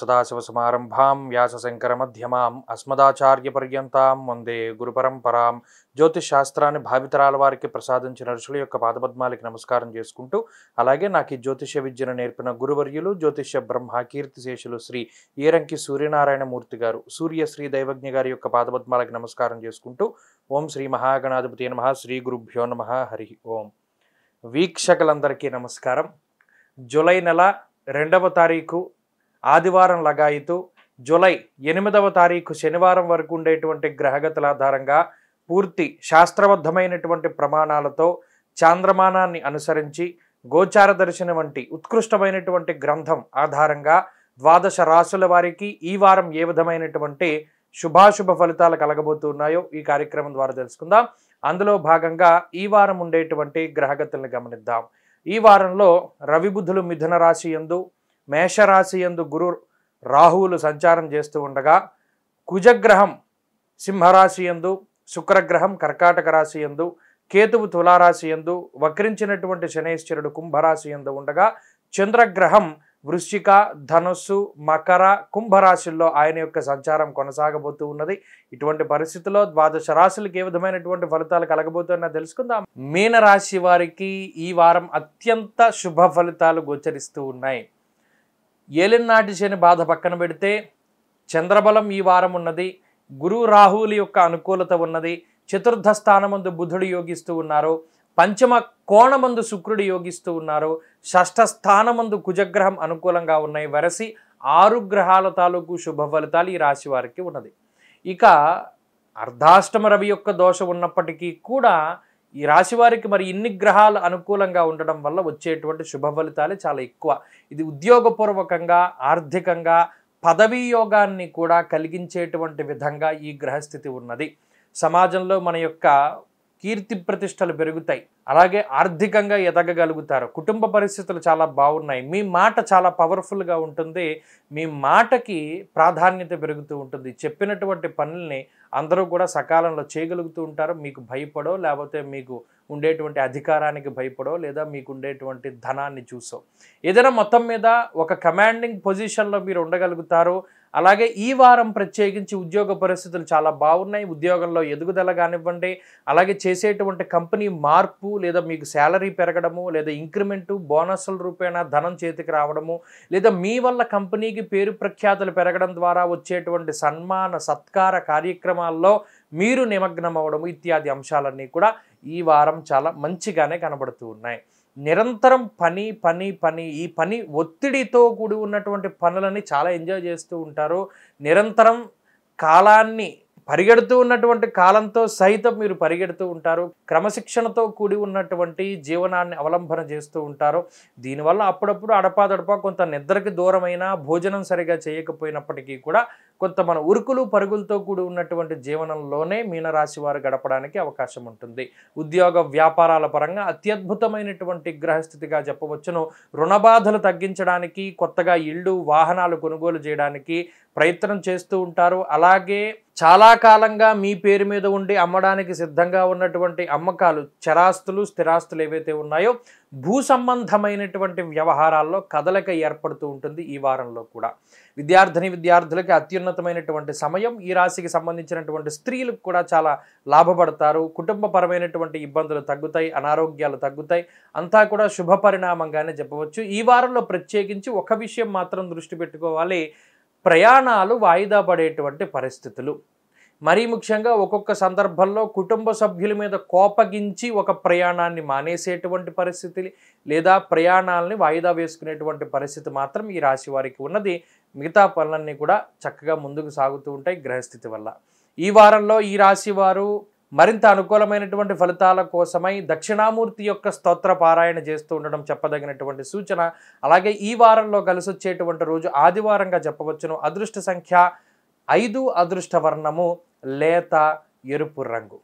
సదాశివ మధ్యమాం వ్యాసశంకరమధ్యమాం పర్యంతాం వందే గురుపరంపరాం శాస్త్రాన్ని భావితరాల వారికి ప్రసాదించిన ఋషుల యొక్క పాదపద్మాలకి నమస్కారం చేసుకుంటూ అలాగే నాకు ఈ జ్యోతిష విద్యను నేర్పిన గురువర్యులు జ్యోతిష బ్రహ్మ శేషులు శ్రీ ఏరంకి సూర్యనారాయణమూర్తి గారు సూర్య శ్రీ దైవజ్ఞ గారి యొక్క పాదపద్మాలకి నమస్కారం చేసుకుంటూ ఓం శ్రీ మహాగణాధిపతి నమ శ్రీ గురుభ్యో నమ హరి ఓం వీక్షకులందరికీ నమస్కారం జూలై నెల రెండవ తారీఖు ఆదివారం లగాయితు జులై ఎనిమిదవ తారీఖు శనివారం వరకు ఉండేటువంటి గ్రహగతుల ఆధారంగా పూర్తి శాస్త్రబద్ధమైనటువంటి ప్రమాణాలతో చాంద్రమానాన్ని అనుసరించి గోచార దర్శన వంటి ఉత్కృష్టమైనటువంటి గ్రంథం ఆధారంగా ద్వాదశ రాసుల వారికి ఈ వారం ఏ విధమైనటువంటి శుభాశుభ ఫలితాలు కలగబోతున్నాయో ఈ కార్యక్రమం ద్వారా తెలుసుకుందాం అందులో భాగంగా ఈ వారం ఉండేటువంటి గ్రహగతుల్ని గమనిద్దాం ఈ వారంలో రవిబుధులు మిథున రాశి ఎందు మేషరాశి ఎందు గురు రాహువులు సంచారం చేస్తూ ఉండగా కుజగ్రహం సింహరాశి ఎందు శుక్రగ్రహం కర్కాటక రాశి ఎందు కేతువు తులారాశి ఎందు వక్రించినటువంటి శనైశ్వరుడు కుంభరాశి ఎందు ఉండగా చంద్రగ్రహం వృశ్చిక ధనుస్సు మకర కుంభరాశుల్లో ఆయన యొక్క సంచారం కొనసాగబోతూ ఉన్నది ఇటువంటి పరిస్థితుల్లో ద్వాదశ రాశులకు ఏ విధమైనటువంటి ఫలితాలు కలగబోతున్నా తెలుసుకుందాం మీనరాశి వారికి ఈ వారం అత్యంత శుభ ఫలితాలు గోచరిస్తూ ఉన్నాయి ఏలినాటి శని బాధ పక్కన పెడితే చంద్రబలం ఈ వారం ఉన్నది గురు రాహువుల యొక్క అనుకూలత ఉన్నది చతుర్థ స్థానమందు బుధుడు యోగిస్తూ ఉన్నారు పంచమ కోణమందు శుక్రుడు యోగిస్తూ ఉన్నారు షష్ఠ స్థానమందు కుజగ్రహం అనుకూలంగా ఉన్నాయి వరసి ఆరు గ్రహాల తాలూకు శుభ ఫలితాలు ఈ రాశి వారికి ఉన్నది ఇక అర్ధాష్టమ రవి యొక్క దోషం ఉన్నప్పటికీ కూడా ఈ రాశి వారికి మరి ఇన్ని గ్రహాలు అనుకూలంగా ఉండడం వల్ల వచ్చేటువంటి శుభ ఫలితాలే చాలా ఎక్కువ ఇది ఉద్యోగపూర్వకంగా ఆర్థికంగా పదవీ యోగాన్ని కూడా కలిగించేటువంటి విధంగా ఈ గ్రహస్థితి ఉన్నది సమాజంలో మన యొక్క కీర్తి ప్రతిష్టలు పెరుగుతాయి అలాగే ఆర్థికంగా ఎదగగలుగుతారు కుటుంబ పరిస్థితులు చాలా బాగున్నాయి మీ మాట చాలా పవర్ఫుల్గా ఉంటుంది మీ మాటకి ప్రాధాన్యత పెరుగుతూ ఉంటుంది చెప్పినటువంటి పనుల్ని అందరూ కూడా సకాలంలో చేయగలుగుతూ ఉంటారు మీకు భయపడో లేకపోతే మీకు ఉండేటువంటి అధికారానికి భయపడో లేదా మీకు ఉండేటువంటి ధనాన్ని చూసో ఏదైనా మొత్తం మీద ఒక కమాండింగ్ పొజిషన్లో మీరు ఉండగలుగుతారు అలాగే ఈ వారం ప్రత్యేకించి ఉద్యోగ పరిస్థితులు చాలా బాగున్నాయి ఉద్యోగంలో ఎదుగుదల కానివ్వండి అలాగే చేసేటువంటి కంపెనీ మార్పు లేదా మీకు శాలరీ పెరగడము లేదా ఇంక్రిమెంటు బోనస్ల రూపేణా ధనం చేతికి రావడము లేదా మీ వల్ల కంపెనీకి పేరు ప్రఖ్యాతులు పెరగడం ద్వారా వచ్చేటువంటి సన్మాన సత్కార కార్యక్రమాల్లో మీరు నిమగ్నం అవ్వడము ఇత్యాది అంశాలన్నీ కూడా ఈ వారం చాలా మంచిగానే కనబడుతూ ఉన్నాయి నిరంతరం పని పని పని ఈ పని ఒత్తిడితో కూడి ఉన్నటువంటి పనులని చాలా ఎంజాయ్ చేస్తూ ఉంటారు నిరంతరం కాలాన్ని పరిగెడుతూ ఉన్నటువంటి కాలంతో సహితం మీరు పరిగెడుతూ ఉంటారు క్రమశిక్షణతో కూడి ఉన్నటువంటి జీవనాన్ని అవలంబన చేస్తూ ఉంటారు దీనివల్ల అప్పుడప్పుడు అడపాదడపా కొంత నిద్రకి దూరమైన భోజనం సరిగా చేయకపోయినప్పటికీ కూడా కొంత మన ఉరుకులు పరుగులతో కూడి ఉన్నటువంటి జీవనంలోనే మీనరాశి వారు గడపడానికి అవకాశం ఉంటుంది ఉద్యోగ వ్యాపారాల పరంగా అత్యద్భుతమైనటువంటి గ్రహస్థితిగా చెప్పవచ్చును రుణబాధలు తగ్గించడానికి కొత్తగా ఇళ్ళు వాహనాలు కొనుగోలు చేయడానికి ప్రయత్నం చేస్తూ ఉంటారు అలాగే చాలా కాలంగా మీ పేరు మీద ఉండి అమ్మడానికి సిద్ధంగా ఉన్నటువంటి అమ్మకాలు చరాస్తులు స్థిరాస్తులు ఏవైతే ఉన్నాయో భూ సంబంధమైనటువంటి వ్యవహారాల్లో కదలిక ఏర్పడుతూ ఉంటుంది ఈ వారంలో కూడా విద్యార్థిని విద్యార్థులకి అత్యున్నతమైనటువంటి సమయం ఈ రాశికి సంబంధించినటువంటి స్త్రీలకు కూడా చాలా లాభపడతారు కుటుంబపరమైనటువంటి ఇబ్బందులు తగ్గుతాయి అనారోగ్యాలు తగ్గుతాయి అంతా కూడా శుభ పరిణామంగానే చెప్పవచ్చు ఈ వారంలో ప్రత్యేకించి ఒక విషయం మాత్రం దృష్టి పెట్టుకోవాలి ప్రయాణాలు వాయిదా పడేటువంటి పరిస్థితులు మరీ ముఖ్యంగా ఒక్కొక్క సందర్భంలో కుటుంబ సభ్యుల మీద కోపగించి ఒక ప్రయాణాన్ని మానేసేటువంటి పరిస్థితి లేదా ప్రయాణాలని వాయిదా వేసుకునేటువంటి పరిస్థితి మాత్రం ఈ రాశి వారికి ఉన్నది మిగతా పనులన్నీ కూడా చక్కగా ముందుకు సాగుతూ ఉంటాయి గ్రహస్థితి వల్ల ఈ వారంలో ఈ రాశి వారు మరింత అనుకూలమైనటువంటి ఫలితాల కోసమై దక్షిణామూర్తి యొక్క స్తోత్ర పారాయణ చేస్తూ ఉండడం చెప్పదగినటువంటి సూచన అలాగే ఈ వారంలో కలిసొచ్చేటువంటి రోజు ఆదివారంగా చెప్పవచ్చును అదృష్ట సంఖ్య ఐదు అదృష్ట వర్ణము లేత ఎరుపు రంగు